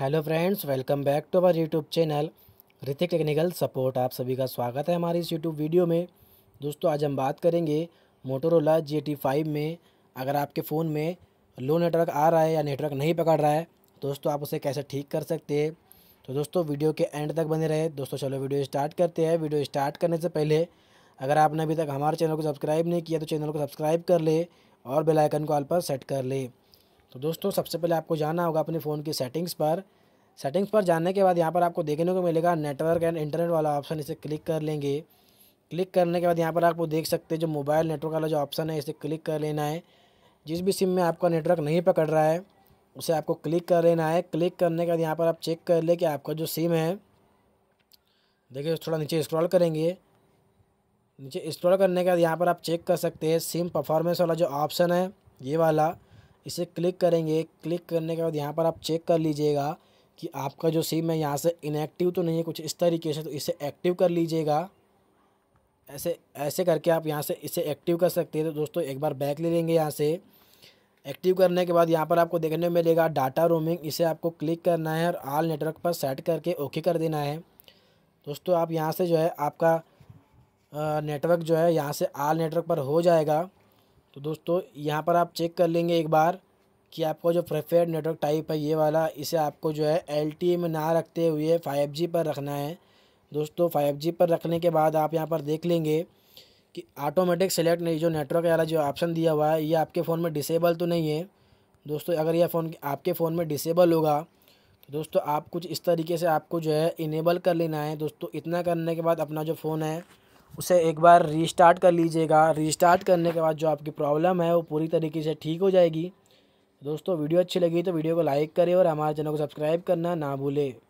hello friends welcome back to our YouTube channel Hrithik technical support आप सभी का स्वागत है हमारी इस यूट्यूब वीडियो में दोस्तों आज हम बात करेंगे मोटोरोला जी टी फाइव में अगर आपके फ़ोन में लो नेटवर्क आ रहा है या नेटवर्क नहीं पकड़ रहा है दोस्तों आप उसे कैसे ठीक कर सकते हैं तो दोस्तों वीडियो के एंड तक बने रहे दोस्तों चलो वीडियो स्टार्ट करते हैं वीडियो स्टार्ट करने से पहले अगर आपने अभी तक हमारे चैनल को सब्सक्राइब नहीं किया तो चैनल को सब्सक्राइब कर ले और बेलाइकन को ऑल पर सेट कर ले तो दोस्तों सबसे पहले आपको जाना होगा अपने फ़ोन की सेटिंग्स पर सेटिंग्स पर जाने के बाद यहाँ पर आपको देखने को मिलेगा नेटवर्क एंड इंटरनेट वाला ऑप्शन इसे क्लिक कर लेंगे क्लिक करने के बाद यहाँ पर आपको देख सकते हैं जो मोबाइल नेटवर्क वाला जो ऑप्शन है इसे क्लिक कर लेना है जिस भी सिम में आपका नेटवर्क नहीं पकड़ रहा है उसे आपको क्लिक कर लेना है क्लिक करने के बाद यहाँ पर आप चेक कर ले कि आपका जो सिम है देखिए थोड़ा नीचे स्क्रॉल करेंगे नीचे स्क्रॉल करने के बाद यहाँ पर आप चेक कर सकते हैं सिम परफॉर्मेंस वाला जो ऑप्शन है ये वाला इसे क्लिक करेंगे क्लिक करने के बाद यहाँ पर आप चेक कर लीजिएगा कि आपका जो सिम है यहाँ से इनएक्टिव तो नहीं है कुछ इस तरीके से तो इसे एक्टिव कर लीजिएगा ऐसे ऐसे करके आप यहाँ से इसे एक्टिव कर सकते हैं तो दोस्तों एक बार बैक ले लेंगे यहाँ से एक्टिव करने के बाद यहाँ पर आपको देखने में मिलेगा डाटा रोमिंग इसे आपको क्लिक करना है और आल नेटवर्क पर सेट करके ओके कर देना है दोस्तों आप यहाँ से जो है आपका नेटवर्क जो है यहाँ से आल नेटवर्क पर हो जाएगा तो दोस्तों यहाँ पर आप चेक कर लेंगे एक बार कि आपका जो प्रेफर्ड नेटवर्क टाइप है ये वाला इसे आपको जो है एल में ना रखते हुए फ़ाइव जी पर रखना है दोस्तों फ़ाइव जी पर रखने के बाद आप यहाँ पर देख लेंगे कि ऑटोमेटिक सेलेक्ट नहीं जो नेटवर्क वाला जो ऑप्शन दिया हुआ है ये आपके फ़ोन में डिसेबल तो नहीं है दोस्तों अगर यह फ़ोन आपके फ़ोन में डिसेबल होगा तो दोस्तों आप कुछ इस तरीके से आपको जो है इनेबल कर लेना है दोस्तों इतना करने के बाद अपना जो फ़ोन है उसे एक बार रीस्टार्ट कर लीजिएगा रीस्टार्ट करने के बाद जो आपकी प्रॉब्लम है वो पूरी तरीके से ठीक हो जाएगी दोस्तों वीडियो अच्छी लगी तो वीडियो को लाइक करें और हमारे चैनल को सब्सक्राइब करना ना भूलें